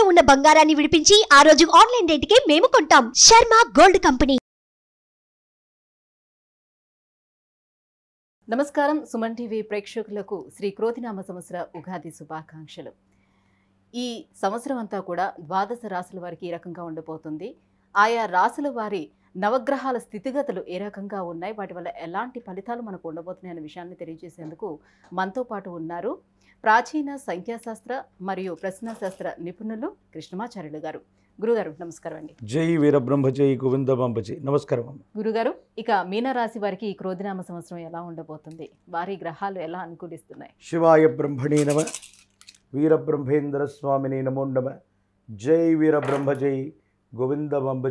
తాకట్టులో ఉన్న బంగారాన్ని విడిపించి ఆ రోజు ఆన్లైన్ రేటుకే మేము కొంటాం శర్మ గోల్డ్ కంపెనీ నమస్కారం సుమన్ టీవీ ప్రేక్షకులకు శ్రీ క్రోతినామ సంవత్సర ఉగాది శుభాకాంక్షలు ఈ సంవత్సరం అంతా కూడా ద్వాదశ రాసుల వారికి ఈ రకంగా ఉండబోతుంది ఆయా రాసుల వారి నవగ్రహాల స్థితిగతులు ఏ రకంగా ఉన్నాయి వాటి వల్ల ఎలాంటి ఫలితాలు మనకు ఉండబోతున్నాయి అనే విషయాన్ని తెలియజేసేందుకు మనతో పాటు ఉన్నారు ప్రాచీన సంఖ్యాశాస్త్ర మరియు ప్రశ్నశాస్త్ర నిపుణులు కృష్ణమాచార్యులు గారు గురుగారు నమస్కారం అండి జై వీరబ్రహ్మ జై గోవిందబ్రహ్మ జై నమస్కారం గురుగారు ఇక మీనరాశి వారికి ఈ క్రోధినామ సంవత్సరం ఎలా ఉండబోతుంది వారి గ్రహాలు ఎలా అనుకూలిస్తున్నాయి శివాయ బ్రహ్మణే నమ వీరబ్రహ్మేంద్ర స్వామిని నమో నమ జై వీరబ్రహ్మ జై గోవిందబ్రహ్మ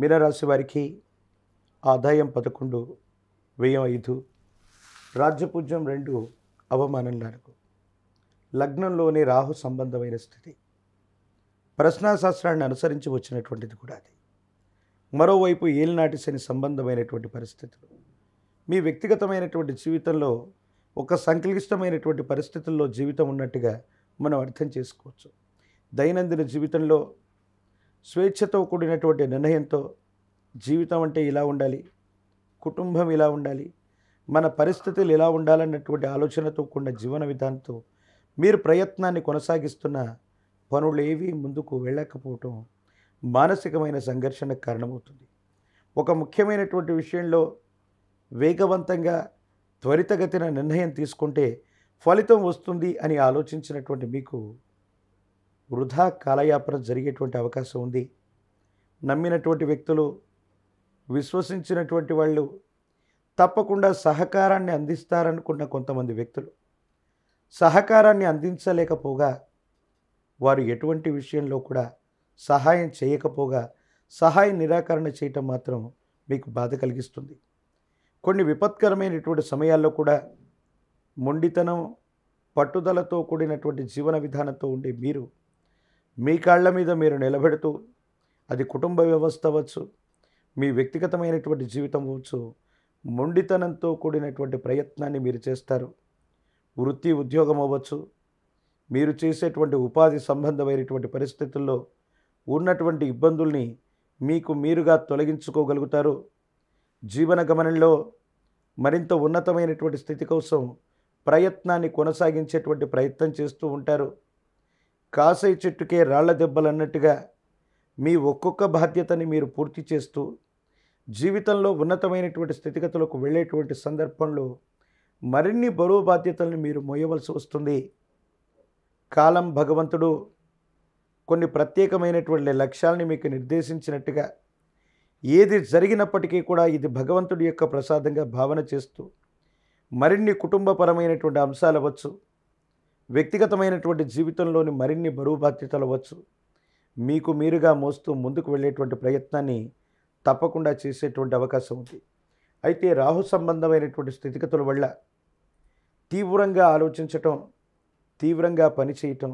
మీనరాశి వారికి ఆదాయం పదకొండు వ్యయం ఐదు రాజ్యపూజ్యం రెండు అవమానం నాలుగు లగ్నంలోనే రాహు సంబంధమైన స్థితి ప్రశ్నాశాస్త్రాన్ని అనుసరించి వచ్చినటువంటిది కూడా అది మరోవైపు ఏలినాటి శని సంబంధమైనటువంటి పరిస్థితులు మీ వ్యక్తిగతమైనటువంటి జీవితంలో ఒక సంక్లిష్టమైనటువంటి పరిస్థితుల్లో జీవితం ఉన్నట్టుగా మనం అర్థం చేసుకోవచ్చు దైనందిన జీవితంలో స్వేచ్ఛతో కూడినటువంటి నిర్ణయంతో జీవితం అంటే ఇలా ఉండాలి కుటుంబం ఇలా ఉండాలి మన పరిస్థితులు ఇలా ఉండాలన్నటువంటి ఆలోచనతో కూడిన జీవన విధానంతో మీరు ప్రయత్నాన్ని కొనసాగిస్తున్న పనులు ఏవి ముందుకు వెళ్ళకపోవటం మానసికమైన సంఘర్షణకు కారణమవుతుంది ఒక ముఖ్యమైనటువంటి విషయంలో వేగవంతంగా త్వరితగతిన నిర్ణయం తీసుకుంటే ఫలితం వస్తుంది అని ఆలోచించినటువంటి మీకు వృధా కాలయాపన జరిగేటువంటి అవకాశం ఉంది నమ్మినటువంటి వ్యక్తులు విశ్వసించినటువంటి వాళ్ళు తప్పకుండా సహకారాన్ని అందిస్తారనుకున్న కొంతమంది వ్యక్తులు సహకారాన్ని అందించలేకపోగా వారు ఎటువంటి విషయంలో కూడా సహాయం చేయకపోగా సహాయ నిరాకరణ చేయటం మాత్రం మీకు బాధ కలిగిస్తుంది కొన్ని విపత్కరమైనటువంటి సమయాల్లో కూడా మొండితనం పట్టుదలతో కూడినటువంటి జీవన విధానంతో ఉండే మీరు మీ కాళ్ళ మీద మీరు నిలబెడుతూ అది కుటుంబ వ్యవస్థ అవ్వచ్చు మీ వ్యక్తిగతమైనటువంటి జీవితం అవ్వచ్చు మొండితనంతో కూడినటువంటి ప్రయత్నాన్ని మీరు చేస్తారు వృత్తి ఉద్యోగం అవ్వచ్చు మీరు చేసేటువంటి ఉపాధి సంబంధమైనటువంటి పరిస్థితుల్లో ఉన్నటువంటి ఇబ్బందుల్ని మీకు మీరుగా తొలగించుకోగలుగుతారు జీవన గమనంలో మరింత ఉన్నతమైనటువంటి స్థితి కోసం ప్రయత్నాన్ని కొనసాగించేటువంటి ప్రయత్నం చేస్తూ ఉంటారు కాసై చెట్టుకే రాళ్ల దెబ్బలన్నట్టుగా మీ ఒక్కొక్క బాధ్యతని మీరు పూర్తి చేస్తూ జీవితంలో ఉన్నతమైనటువంటి స్థితిగతులకు వెళ్ళేటువంటి సందర్భంలో మరిన్ని బరువు బాధ్యతలను మీరు మోయవలసి వస్తుంది కాలం భగవంతుడు కొన్ని ప్రత్యేకమైనటువంటి లక్ష్యాలని మీకు నిర్దేశించినట్టుగా ఏది జరిగినప్పటికీ కూడా ఇది భగవంతుడి యొక్క ప్రసాదంగా భావన చేస్తూ మరిన్ని కుటుంబపరమైనటువంటి అంశాలు అవ్వచ్చు వ్యక్తిగతమైనటువంటి జీవితంలోని మరిన్ని బరువు బాధ్యతలు అవ్వచ్చు మీకు మీరుగా మోస్తూ ముందుకు వెళ్ళేటువంటి ప్రయత్నాన్ని తప్పకుండా చేసేటువంటి అవకాశం ఉంది అయితే రాహు సంబంధమైనటువంటి స్థితిగతుల వల్ల తీవ్రంగా ఆలోచించటం తీవ్రంగా పనిచేయటం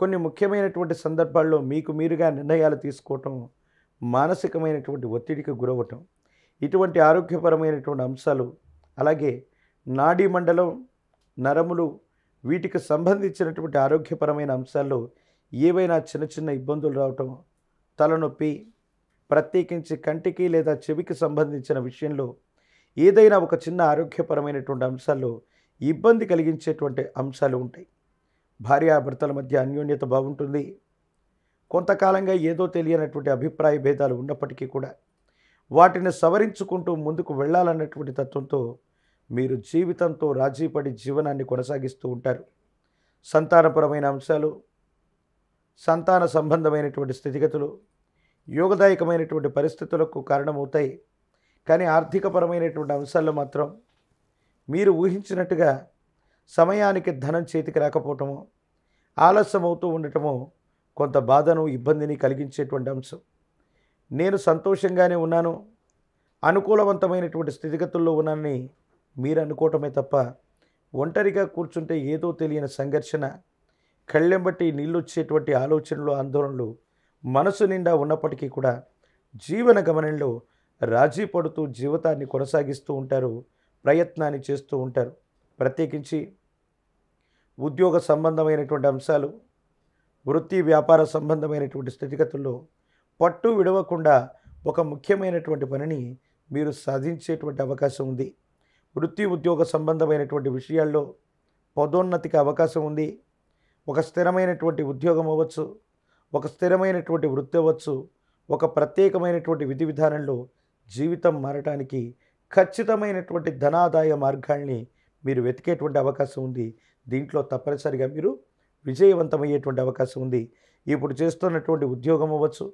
కొన్ని ముఖ్యమైనటువంటి సందర్భాల్లో మీకు మీరుగా నిర్ణయాలు తీసుకోవటం మానసికమైనటువంటి ఒత్తిడికి గురవటం ఇటువంటి ఆరోగ్యపరమైనటువంటి అంశాలు అలాగే నాడీ మండలం నరములు వీటికి సంబంధించినటువంటి ఆరోగ్యపరమైన అంశాల్లో ఏవైనా చిన్న చిన్న ఇబ్బందులు రావటం తలనొప్పి ప్రత్యేకించి కంటికి లేదా చెవికి సంబంధించిన విషయంలో ఏదైనా ఒక చిన్న ఆరోగ్యపరమైనటువంటి అంశాల్లో ఇబ్బంది కలిగించేటువంటి అంశాలు ఉంటాయి భార్యాభర్తల మధ్య అన్యోన్యత బాగుంటుంది కొంతకాలంగా ఏదో తెలియనటువంటి అభిప్రాయ భేదాలు ఉన్నప్పటికీ కూడా వాటిని సవరించుకుంటూ ముందుకు వెళ్ళాలన్నటువంటి తత్వంతో మీరు జీవితంతో రాజీపడి జీవనాన్ని కొనసాగిస్తూ ఉంటారు సంతానపరమైన అంశాలు సంతాన సంబంధమైనటువంటి స్థితిగతులు యోగదాయకమైనటువంటి పరిస్థితులకు కారణమవుతాయి కానీ ఆర్థికపరమైనటువంటి అంశాల్లో మాత్రం మీరు ఊహించినట్టుగా సమయానికి ధనం చేతికి రాకపోవటము ఆలస్యమవుతూ ఉండటము కొంత బాధను ఇబ్బందిని కలిగించేటువంటి అంశం నేను సంతోషంగానే ఉన్నాను అనుకూలవంతమైనటువంటి స్థితిగతుల్లో ఉన్నానని మీరు అనుకోవటమే తప్ప ఒంటరిగా కూర్చుంటే ఏదో తెలియని సంఘర్షణ కళ్ళెంబట్టి నీళ్ళొచ్చేటువంటి ఆలోచనలు ఆందోళనలు మనసు నిండా ఉన్నప్పటికీ కూడా జీవన గమనంలో రాజీ పడుతూ జీవితాన్ని కొనసాగిస్తూ ఉంటారు ప్రయత్నాన్ని చేస్తూ ఉంటారు ప్రత్యేకించి ఉద్యోగ సంబంధమైనటువంటి అంశాలు వృత్తి వ్యాపార సంబంధమైనటువంటి స్థితిగతుల్లో పట్టు విడవకుండా ఒక ముఖ్యమైనటువంటి పనిని మీరు సాధించేటువంటి అవకాశం ఉంది వృత్తి ఉద్యోగ సంబంధమైనటువంటి విషయాల్లో పదోన్నతికి అవకాశం ఉంది ఒక స్థిరమైనటువంటి ఉద్యోగం అవ్వచ్చు ఒక స్థిరమైనటువంటి వృత్తి అవ్వచ్చు ఒక ప్రత్యేకమైనటువంటి విధి విధానంలో జీవితం మారటానికి ఖచ్చితమైనటువంటి ధనాదాయ మార్గాల్ని మీరు వెతికేటువంటి అవకాశం ఉంది దీంట్లో తప్పనిసరిగా మీరు విజయవంతమయ్యేటువంటి అవకాశం ఉంది ఇప్పుడు చేస్తున్నటువంటి ఉద్యోగం అవ్వచ్చు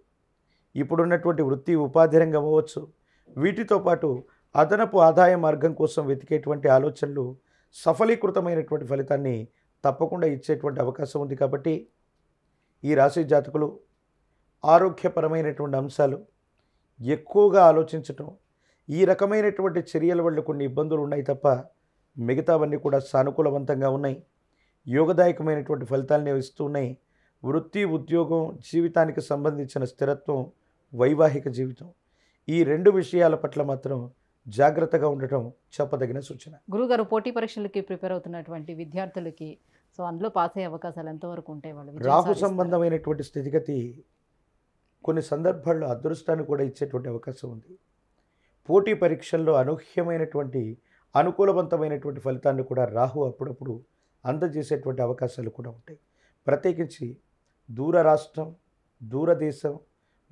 ఇప్పుడున్నటువంటి వృత్తి ఉపాధి రంగం అవ్వచ్చు వీటితో పాటు అదనపు ఆదాయ మార్గం కోసం వెతికేటువంటి ఆలోచనలు సఫలీకృతమైనటువంటి ఫలితాన్ని తప్పకుండా ఇచ్చేటువంటి అవకాశం ఉంది కాబట్టి ఈ రాశి జాతకులు ఆరోగ్యపరమైనటువంటి అంశాలు ఎక్కువగా ఆలోచించటం ఈ రకమైనటువంటి చర్యల వల్ల కొన్ని ఇబ్బందులు ఉన్నాయి తప్ప మిగతావన్నీ కూడా సానుకూలవంతంగా ఉన్నాయి యోగదాయకమైనటువంటి ఫలితాలని ఉన్నాయి వృత్తి ఉద్యోగం జీవితానికి సంబంధించిన స్థిరత్వం వైవాహిక జీవితం ఈ రెండు విషయాల పట్ల మాత్రం జాగ్రత్తగా ఉండటం చెప్పదగిన సూచన గురుగారు పోటీ పరీక్షలకి ప్రిపేర్ అవుతున్నటువంటి విద్యార్థులకి సో అందులో పాస్ అయ్యే అవకాశాలు ఎంతవరకు ఉంటాయి వాళ్ళు రాహు సంబంధమైనటువంటి స్థితిగతి కొన్ని సందర్భాల్లో అదృష్టాన్ని కూడా ఇచ్చేటువంటి అవకాశం ఉంది పోటీ పరీక్షల్లో అనూహ్యమైనటువంటి అనుకూలవంతమైనటువంటి ఫలితాన్ని కూడా రాహు అప్పుడప్పుడు అందజేసేటువంటి అవకాశాలు కూడా ఉంటాయి ప్రత్యేకించి దూర రాష్ట్రం దూరదేశం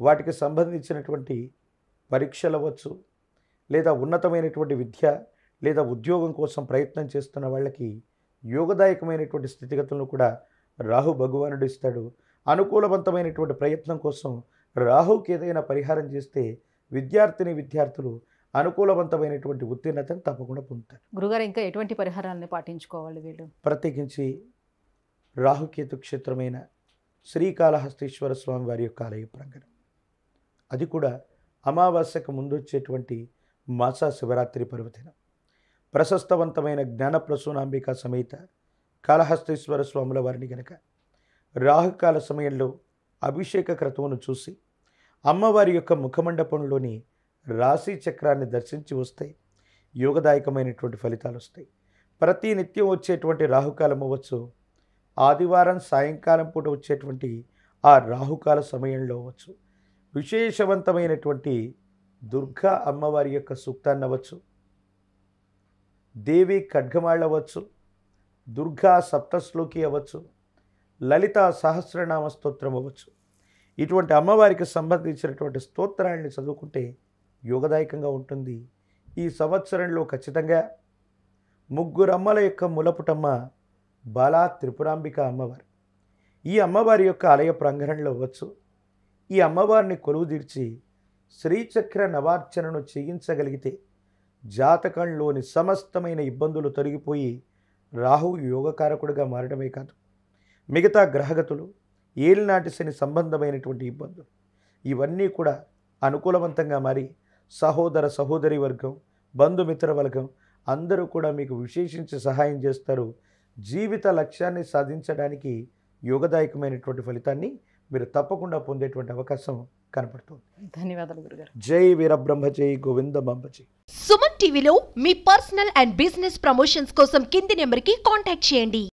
వాటికి సంబంధించినటువంటి పరీక్షలు అవ్వచ్చు లేదా ఉన్నతమైనటువంటి విద్య లేదా ఉద్యోగం కోసం ప్రయత్నం చేస్తున్న వాళ్ళకి యోగదాయకమైనటువంటి స్థితిగతులను కూడా రాహు భగవానుడు ఇస్తాడు అనుకూలవంతమైనటువంటి ప్రయత్నం కోసం రాహుకి ఏదైనా పరిహారం చేస్తే విద్యార్థిని విద్యార్థులు అనుకూలవంతమైనటువంటి ఉత్తీర్ణతను తప్పకుండా పొందుతారు గురుగారు ఇంకా ఎటువంటి పరిహారాలను పాటించుకోవాలి వీళ్ళు ప్రత్యేకించి రాహుకేతు క్షేత్రమైన శ్రీకాళహస్తీశ్వర స్వామి వారి యొక్క ఆలయ ప్రాంగణం అది కూడా అమావాస్యకు ముందు వచ్చేటువంటి మాసా శివరాత్రి పర్వదినం ప్రశస్తవంతమైన జ్ఞాన ప్రసూనాంబిక సమేత కాళహస్తీశ్వర స్వాముల వారిని గనక రాహుకాల సమయంలో అభిషేక క్రతువును చూసి అమ్మవారి యొక్క ముఖమండపంలోని రాశి చక్రాన్ని దర్శించి వస్తే యోగదాయకమైనటువంటి ఫలితాలు వస్తాయి ప్రతి నిత్యం వచ్చేటువంటి రాహుకాలం అవ్వచ్చు ఆదివారం సాయంకాలం పూట వచ్చేటువంటి ఆ రాహుకాల సమయంలో అవ్వచ్చు విశేషవంతమైనటువంటి దుర్గా అమ్మవారి యొక్క సూక్తాన్ని అవ్వచ్చు దేవి ఖడ్గమాళ్ అవ్వచ్చు దుర్గా సప్తశ్లోకి అవ్వచ్చు లలిత సహస్రనామ స్తోత్రం అవ్వచ్చు ఇటువంటి అమ్మవారికి సంబంధించినటువంటి స్తోత్రాలని చదువుకుంటే యోగదాయకంగా ఉంటుంది ఈ సంవత్సరంలో ఖచ్చితంగా ముగ్గురమ్మల యొక్క ములపుటమ్మ బాలా త్రిపురాంబిక అమ్మవారు ఈ అమ్మవారి యొక్క ఆలయ ప్రాంగణంలో అవ్వచ్చు ఈ అమ్మవారిని కొలువు తీర్చి శ్రీచక్ర నవార్చనను చేయించగలిగితే జాతకంలోని సమస్తమైన ఇబ్బందులు తొలగిపోయి రాహువు యోగకారకుడిగా మారడమే కాదు మిగతా గ్రహగతులు ఏలినాటి శని సంబంధమైనటువంటి ఇబ్బందులు ఇవన్నీ కూడా అనుకూలవంతంగా మారి సహోదర సహోదరి వర్గం బంధుమిత్ర వర్గం అందరూ కూడా మీకు విశేషించి సహాయం చేస్తారు జీవిత లక్ష్యాన్ని సాధించడానికి యోగదాయకమైనటువంటి ఫలితాన్ని మీరు తప్పకుండా పొందేటువంటి అవకాశం కనపడుతుంది ధన్యవాదాలు గురుగారు జై వీరబ్రహ్మ జై గోవింద సుమన్ టీవీలో మీ పర్సనల్ అండ్ బిజినెస్ ప్రమోషన్స్ కోసం కింది నెంబర్కి కాంటాక్ట్ చేయండి